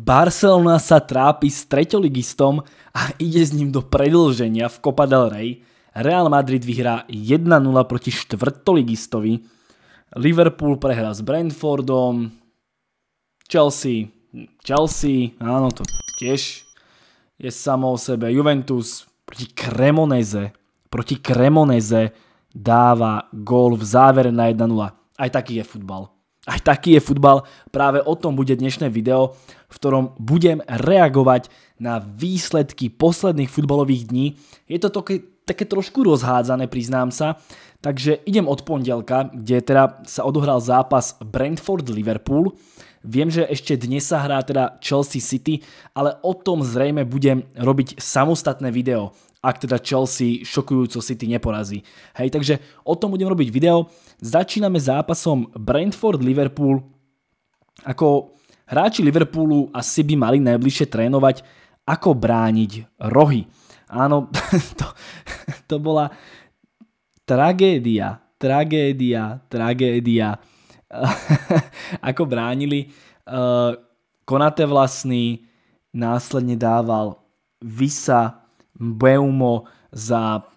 Barcelona sa trápi s treťoligistom a ide s ním do predlženia v Copa del Rey. Real Madrid vyhrá 1-0 proti štvrtoligistovi. Liverpool prehrá s Brentfordom. Chelsea, Chelsea, áno to tiež je samo o sebe. Juventus proti Cremoneze, proti Cremoneze dáva gól v závere na 1-0. Aj taký je futbal. Aj taký je futbal, práve o tom bude dnešné video, v ktorom budem reagovať na výsledky posledných futbalových dní. Je to také, také trošku rozhádzané, priznám sa. Takže idem od pondelka, kde teda sa odohral zápas Brentford-Liverpool. Viem, že ešte dnes sa hrá teda Chelsea City, ale o tom zrejme budem robiť samostatné video ak teda Chelsea šokujúco City neporazí. Hej, takže o tom budem robiť video. Začíname zápasom Brentford-Liverpool. Ako hráči Liverpoolu asi by mali najbližšie trénovať, ako brániť rohy. Áno, to, to bola tragédia, tragédia, tragédia. ako bránili. Eh, Konate vlastný následne dával Visa Beumo, za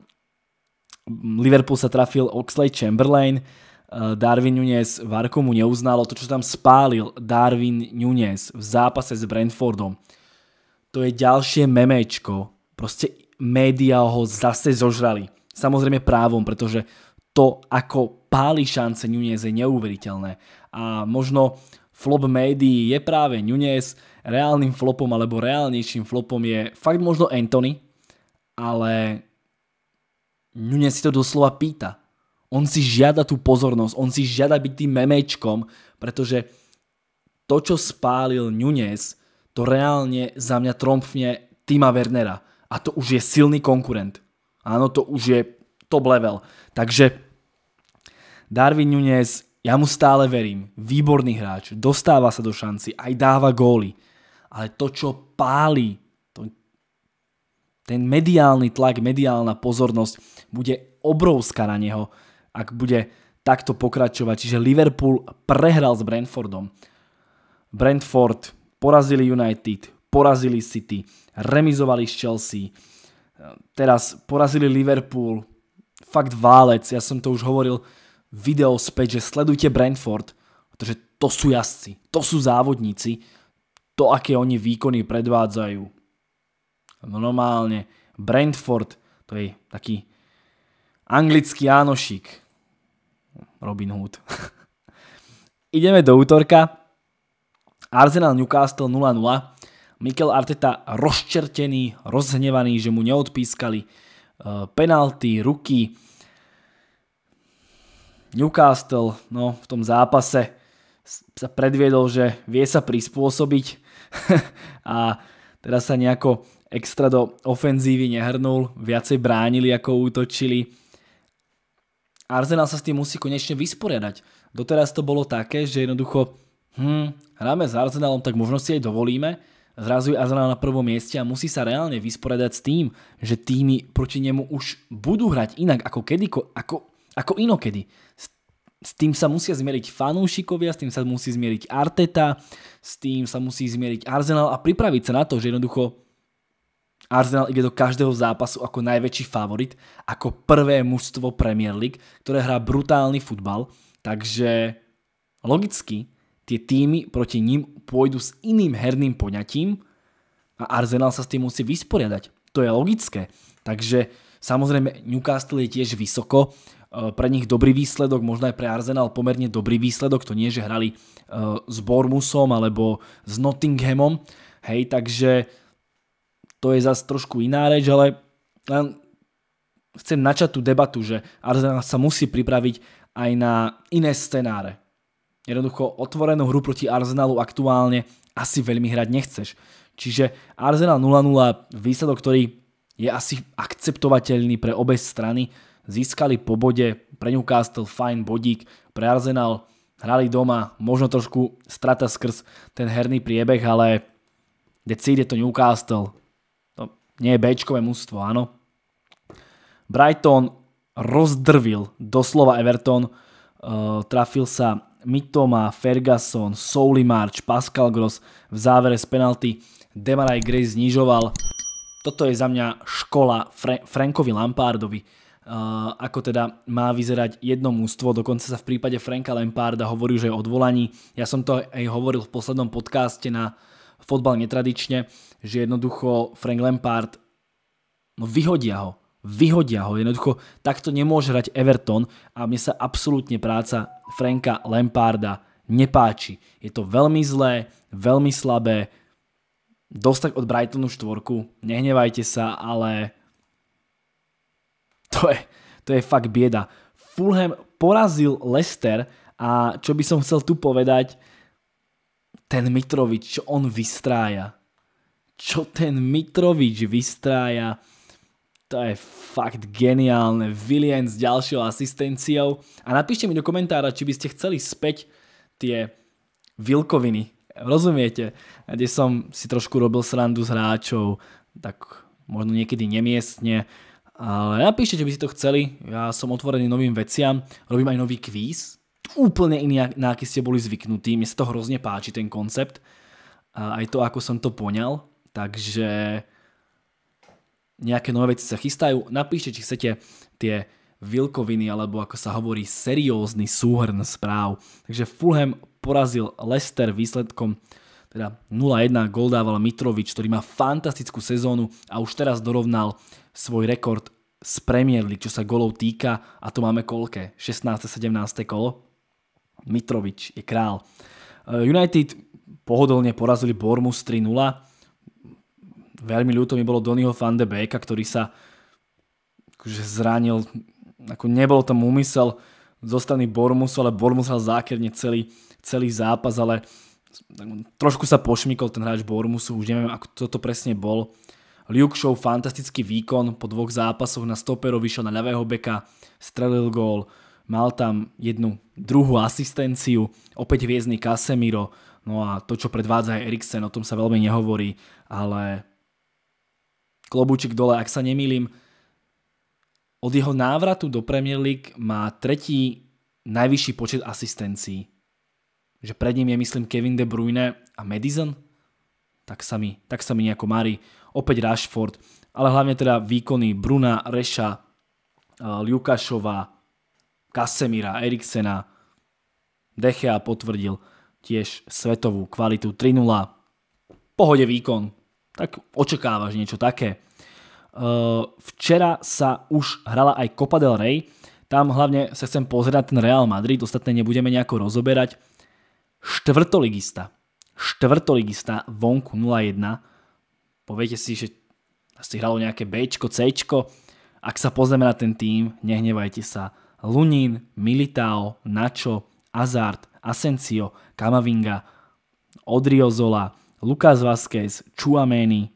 Liverpool sa trafil Oxley Chamberlain, e, Darwin Nunez Varko mu neuznalo to, čo tam spálil Darwin Nunez v zápase s Brentfordom. To je ďalšie memečko. Proste médiá ho zase zožrali. Samozrejme právom, pretože to, ako páli šance Nunez je neuveriteľné. A možno flop médií je práve Nunez, reálnym flopom alebo reálnejším flopom je fakt možno Anthony, ale Nune si to doslova pýta. On si žiada tú pozornosť, on si žiada byť tým memečkom, pretože to, čo spálil Nunes, to reálne za mňa tromfne Tima Wernera. A to už je silný konkurent. Áno, to už je top level. Takže Darwin Nunes, ja mu stále verím. Výborný hráč, dostáva sa do šanci, aj dáva góly. Ale to, čo páli ten mediálny tlak, mediálna pozornosť bude obrovská na neho, ak bude takto pokračovať. Čiže Liverpool prehral s Brentfordom. Brentford porazili United, porazili City, remizovali s Chelsea, teraz porazili Liverpool, fakt válec, ja som to už hovoril video späť, že sledujte Brentford, pretože to sú jazdci, to sú závodníci, to aké oni výkony predvádzajú, No normálne Brentford, to je taký anglický Ánošik. Robin Hood. Ideme do útorka. Arsenal Newcastle 0-0. Mikel Arteta rozčertený, rozhnevaný, že mu neodpískali eh, penalty, ruky. Newcastle no, v tom zápase sa predviedol, že vie sa prispôsobiť a teraz sa nejako extra do ofenzívy nehrnul, viacej bránili ako útočili. Arsenal sa s tým musí konečne vysporiadať. Doteraz to bolo také, že jednoducho hm, hráme s Arsenalom, tak možno si aj dovolíme. Zrazu je Arsenal na prvom mieste a musí sa reálne vysporiadať s tým, že týmy proti nemu už budú hrať inak ako kedy, ako, ako inokedy. S s tým sa musia zmieriť fanúšikovia, s tým sa musí zmieriť Arteta, s tým sa musí zmieriť Arsenal a pripraviť sa na to, že jednoducho Arsenal ide do každého zápasu ako najväčší favorit, ako prvé mužstvo Premier League, ktoré hrá brutálny futbal, takže logicky tie týmy proti ním pôjdu s iným herným poňatím a Arsenal sa s tým musí vysporiadať. To je logické. Takže samozrejme Newcastle je tiež vysoko, e, pre nich dobrý výsledok, možno aj pre Arsenal pomerne dobrý výsledok, to nie, že hrali e, s Bormusom alebo s Nottinghamom, hej, takže to je zase trošku iná reč, ale len chcem načať tú debatu, že Arsenal sa musí pripraviť aj na iné scenáre. Jednoducho otvorenú hru proti Arsenalu aktuálne asi veľmi hrať nechceš. Čiže Arsenal 0-0, výsledok, ktorý je asi akceptovateľný pre obe strany. Získali po bode pre Newcastle fajn bodík, pre Arsenal hrali doma, možno trošku strata skrz ten herný priebeh, ale decíde to Newcastle, nie je Bčkové mužstvo, áno. Brighton rozdrvil doslova Everton, uh, trafil sa Mitoma, Ferguson, Souli March, Pascal Gross v závere z penalty demaraj Gray znižoval. Toto je za mňa škola Frankovi Lampardovi. Uh, ako teda má vyzerať jedno mústvo. Dokonca sa v prípade Franka Lamparda hovorí, že je odvolaní. Ja som to aj hovoril v poslednom podcaste na fotbal netradične, že jednoducho Frank Lampard no vyhodia ho. Vyhodia ho. Jednoducho takto nemôže hrať Everton a mne sa absolútne práca Franka Lamparda nepáči. Je to veľmi zlé, veľmi slabé. Dostať od Brightonu štvorku. Nehnevajte sa, ale to je, to je fakt bieda. Fulham porazil Leicester a čo by som chcel tu povedať, ten Mitrovič, čo on vystrája. Čo ten Mitrovič vystrája, to je fakt geniálne. William s ďalšou asistenciou. A napíšte mi do komentára, či by ste chceli späť tie vilkoviny. Rozumiete? Kde som si trošku robil srandu s hráčov, tak možno niekedy nemiestne. Ale napíšte, či by ste to chceli. Ja som otvorený novým veciam. Robím aj nový kvíz, úplne iný, na aký ste boli zvyknutí. Mne sa to hrozne páči, ten koncept. A aj to, ako som to poňal. Takže nejaké nové veci sa chystajú. Napíšte, či chcete tie vilkoviny, alebo ako sa hovorí, seriózny súhrn správ. Takže Fulham porazil Leicester výsledkom teda 0-1 gol dával Mitrovič, ktorý má fantastickú sezónu a už teraz dorovnal svoj rekord z Premier League, čo sa golov týka a to máme koľké? 16. 17. kolo? Mitrovič je král. Eh, United pohodlne porazili Bormus 3-0. Veľmi ľúto mi bolo Donnyho van de Beka, ktorý sa akože zranil. Ako nebol tam úmysel zo strany Bormusu, ale Bormus hral zákerne celý, celý zápas, ale trošku sa pošmikol ten hráč Bormusu, už neviem, ako toto presne bol. Luke Show fantastický výkon po dvoch zápasoch na stoperov, vyšiel na ľavého beka, strelil gól mal tam jednu druhú asistenciu, opäť hviezdny Casemiro, no a to, čo predvádza aj Eriksen, o tom sa veľmi nehovorí, ale klobúčik dole, ak sa nemýlim, od jeho návratu do Premier League má tretí najvyšší počet asistencií. Že pred ním je myslím Kevin De Bruyne a Madison? Tak sa mi, tak sa mi nejako marí. Opäť Rashford, ale hlavne teda výkony Bruna, Reša, eh, Lukášova, Kasemira, Eriksena. Dechea potvrdil tiež svetovú kvalitu 3-0. Pohode výkon. Tak očakávaš niečo také. Včera sa už hrala aj Copa del Rey. Tam hlavne sa chcem pozerať ten Real Madrid, ostatné nebudeme nejako rozoberať. Štvrtoligista. Štvrtoligista vonku 0-1. Poviete si, že si hralo nejaké B, C. Ak sa pozrieme na ten tým, nehnevajte sa. Lunín, Militao, Nacho, Azard, Asensio, Kamavinga, Odriozola, Lukas Vázquez, Chuameni,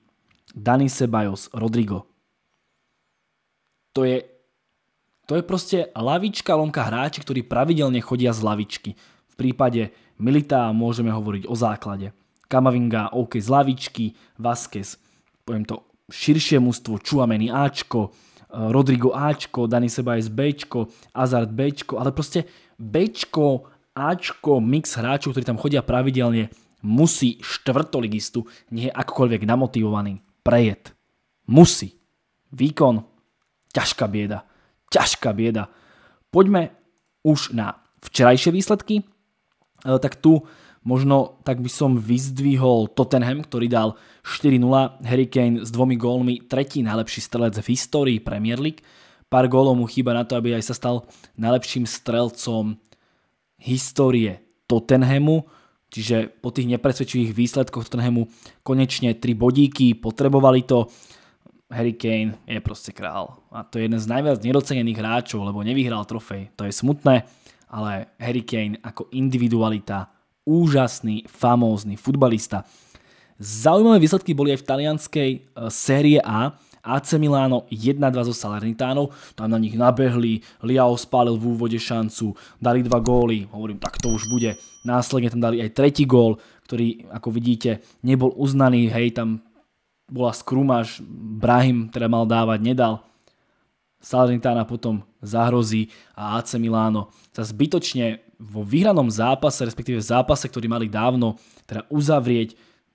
Dani Sebajos, Rodrigo. To je, to je proste lavička lomka hráči, ktorí pravidelne chodia z lavičky. V prípade Milita môžeme hovoriť o základe. Kamavinga OK z lavičky, Vázquez, poviem to širšie mústvo, Čuameni Ačko, Rodrigo Ačko, Dani Sebajs Bčko, Azard Bčko, ale proste Bčko, Ačko, mix hráčov, ktorí tam chodia pravidelne, musí štvrtoligistu, nie je akokoľvek namotivovaný, prejet. Musí. Výkon, ťažká bieda. Ťažká bieda. Poďme už na včerajšie výsledky. E, tak tu Možno tak by som vyzdvihol Tottenham, ktorý dal 4-0, Harry Kane s dvomi gólmi, tretí najlepší strelec v histórii Premier League. Pár gólov mu chýba na to, aby aj sa stal najlepším strelcom histórie Tottenhamu. Čiže po tých nepresvedčivých výsledkoch Tottenhamu konečne tri bodíky, potrebovali to. Harry Kane je proste král. A to je jeden z najviac nedocenených hráčov, lebo nevyhral trofej. To je smutné, ale Harry Kane ako individualita úžasný, famózny futbalista. Zaujímavé výsledky boli aj v talianskej e, série A. AC Milano 1-2 zo Salernitánov, tam na nich nabehli, Liao spálil v úvode šancu, dali dva góly, hovorím, tak to už bude. Následne tam dali aj tretí gól, ktorý, ako vidíte, nebol uznaný, hej, tam bola skrumaž, Brahim ktoré teda mal dávať, nedal. Salernitána potom zahrozí a AC Milano sa zbytočne vo vyhranom zápase, respektíve v zápase, ktorý mali dávno teda uzavrieť,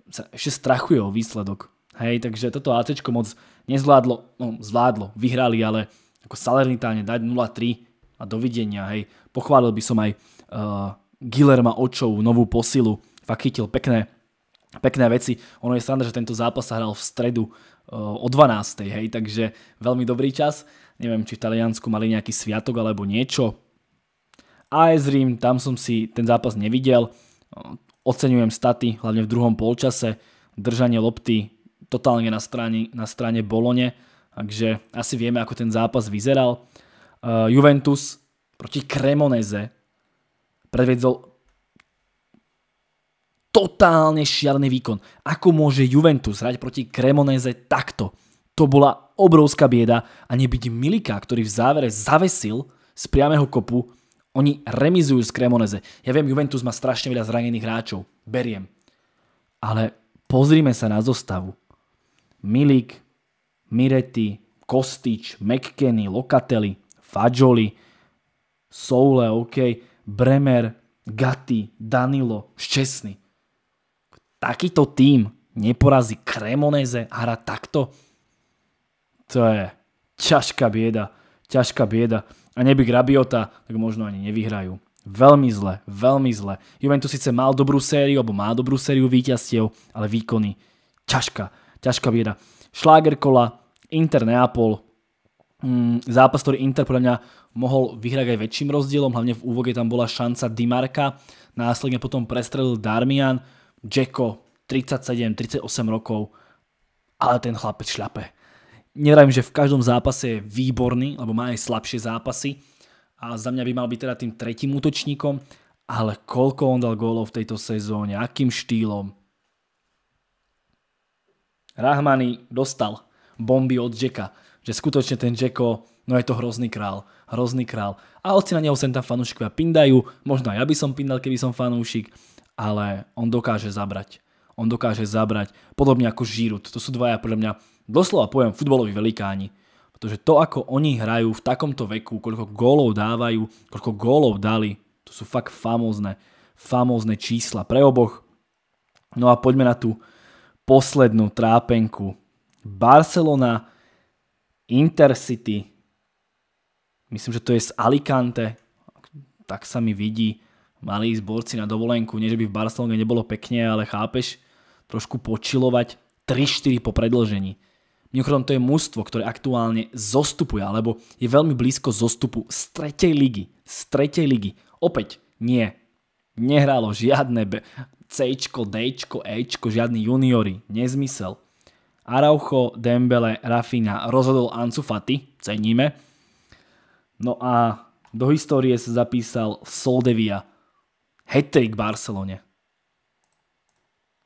sa ešte strachuje o výsledok. Hej, takže toto AC moc nezvládlo, no zvládlo, vyhrali, ale ako Salernitáne dať 0-3 a dovidenia, hej. Pochválil by som aj uh, eh, Guillerma Očov, novú posilu, fakt chytil pekné, pekné veci. Ono je sranda, že tento zápas sa hral v stredu uh, o 12. Hej, takže veľmi dobrý čas. Neviem, či v Taliansku mali nejaký sviatok alebo niečo, AS Rím, tam som si ten zápas nevidel, oceňujem staty, hlavne v druhom polčase, držanie lopty totálne na strane, na strane Bolone, takže asi vieme, ako ten zápas vyzeral. Eh, Juventus proti Cremoneze predvedzol totálne šialený výkon. Ako môže Juventus hrať proti Cremoneze takto? To bola obrovská bieda a nebyť Milika, ktorý v závere zavesil z priamého kopu, oni remizujú z Cremoneze. Ja viem, Juventus má strašne veľa zranených hráčov. Beriem. Ale pozrime sa na zostavu. Milik, Miretti, Kostič, McKenny, Locatelli, Fajoli, Soule, OK, Bremer, Gatti, Danilo, Ščesny. Takýto tým neporazí Cremoneze a hra takto? To je ťažká bieda, ťažká bieda a nebyk Rabiota, tak možno ani nevyhrajú. Veľmi zle, veľmi zle. Juventus síce mal dobrú sériu, alebo má dobrú sériu víťazstiev, ale výkony. Ťažká, ťažká bieda. Šláger kola, Inter Neapol, mm, zápas, ktorý Inter podľa mňa mohol vyhrať aj väčším rozdielom, hlavne v úvode tam bola šanca Dimarka, následne potom prestrelil Darmian, Džeko, 37, 38 rokov, ale ten chlapec šľape nevrajím, že v každom zápase je výborný, lebo má aj slabšie zápasy a za mňa by mal byť teda tým tretím útočníkom, ale koľko on dal gólov v tejto sezóne, akým štýlom. Rahmany dostal bomby od Jacka, že skutočne ten Jacko, no je to hrozný král, hrozný král. A hoci na neho sem tam fanúšikovia pindajú, možno ja by som pindal, keby som fanúšik, ale on dokáže zabrať on dokáže zabrať, podobne ako Žirut. To sú dvaja podľa mňa, doslova poviem, futbaloví velikáni. Pretože to, ako oni hrajú v takomto veku, koľko gólov dávajú, koľko gólov dali, to sú fakt famózne, famózne čísla pre oboch. No a poďme na tú poslednú trápenku. Barcelona Intercity. Myslím, že to je z Alicante. Tak sa mi vidí. Mali ísť borci na dovolenku. Nie, že by v Barcelone nebolo pekne, ale chápeš? trošku počilovať 3-4 po predlžení. Mimochodom to je mužstvo, ktoré aktuálne zostupuje, alebo je veľmi blízko zostupu z tretej ligy. Z tretej ligy. Opäť nie. Nehralo žiadne B, C, D, E, žiadny juniori. Nezmysel. Araucho, Dembele, Rafina rozhodol Ansu Fati, ceníme. No a do histórie sa zapísal Soldevia. Hetrik Barcelone.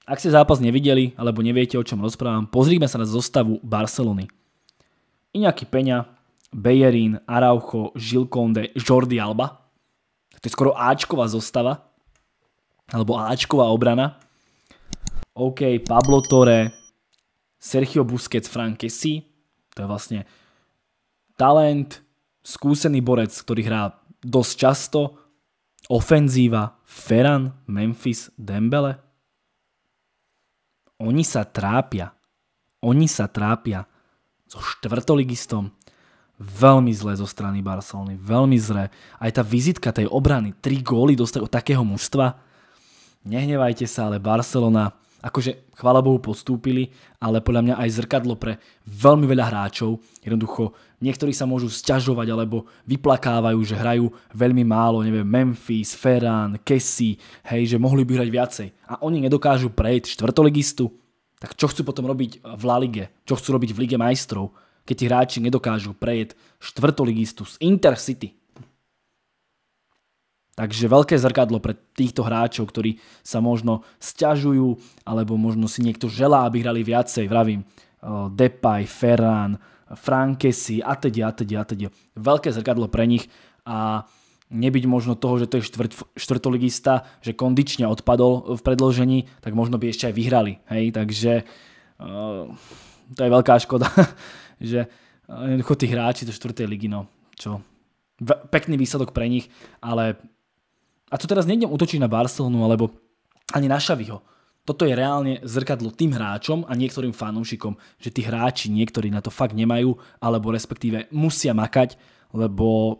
Ak ste zápas nevideli alebo neviete, o čom rozprávam, pozrime sa na zostavu Barcelony. Iňaký Peňa, Bejerín, Araujo, Žilkonde, Jordi Alba. To je skoro Ačková zostava. Alebo Ačková obrana. OK, Pablo Torre, Sergio Busquets, Frank Kessy. To je vlastne talent, skúsený borec, ktorý hrá dosť často, ofenzíva, Ferran, Memphis, Dembele. Oni sa trápia. Oni sa trápia so štvrtoligistom. Veľmi zle zo strany Barcelony. Veľmi zle. Aj tá vizitka tej obrany. Tri góly dostať od takého mužstva. Nehnevajte sa, ale Barcelona akože chvála Bohu postúpili, ale podľa mňa aj zrkadlo pre veľmi veľa hráčov. Jednoducho, niektorí sa môžu sťažovať alebo vyplakávajú, že hrajú veľmi málo, neviem, Memphis, Ferran, Kessy, hej, že mohli by hrať viacej. A oni nedokážu prejsť štvrtoligistu, tak čo chcú potom robiť v La Lige? Čo chcú robiť v Lige majstrov? Keď tí hráči nedokážu prejsť štvrtoligistu z Intercity, Takže veľké zrkadlo pre týchto hráčov, ktorí sa možno sťažujú, alebo možno si niekto želá, aby hrali viacej, vravím, eh, Depay, Ferran, Frankesi a teda, a teda, a teda. Veľké zrkadlo pre nich a nebyť možno toho, že to je štvrt, štvrtoligista, že kondične odpadol v predložení, tak možno by ešte aj vyhrali. Hej? Takže eh, to je veľká škoda, že eh, jednoducho tí hráči do štvrtej ligy, no čo, pekný výsledok pre nich, ale a tu teraz nejdem utočiť na Barcelonu alebo ani na Šaviho. Toto je reálne zrkadlo tým hráčom a niektorým fanúšikom, že tí hráči niektorí na to fakt nemajú, alebo respektíve musia makať, lebo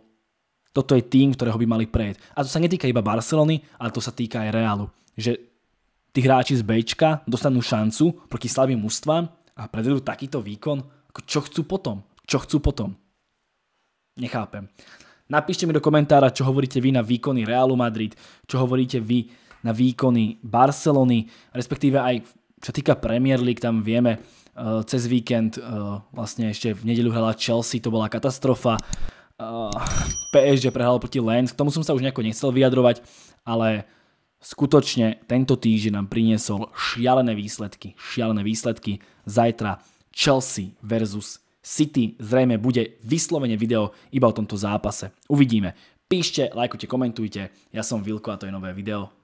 toto je tým, ktorého by mali prejsť A to sa netýka iba Barcelony, ale to sa týka aj Reálu. Že tí hráči z Bčka dostanú šancu proti slabým ústvám a predvedú takýto výkon, ako čo chcú potom. Čo chcú potom. Nechápem. Napíšte mi do komentára, čo hovoríte vy na výkony Realu Madrid, čo hovoríte vy na výkony Barcelony, respektíve aj čo týka Premier League, tam vieme, eh, cez víkend eh, vlastne ešte v nedelu hrala Chelsea, to bola katastrofa. Eh, PSG prehral proti Lens, k tomu som sa už nejako nechcel vyjadrovať, ale skutočne tento týždeň nám priniesol šialené výsledky. Šialené výsledky. Zajtra Chelsea versus City zrejme bude vyslovene video iba o tomto zápase. Uvidíme. Píšte, lajkujte, komentujte. Ja som Vilko a to je nové video.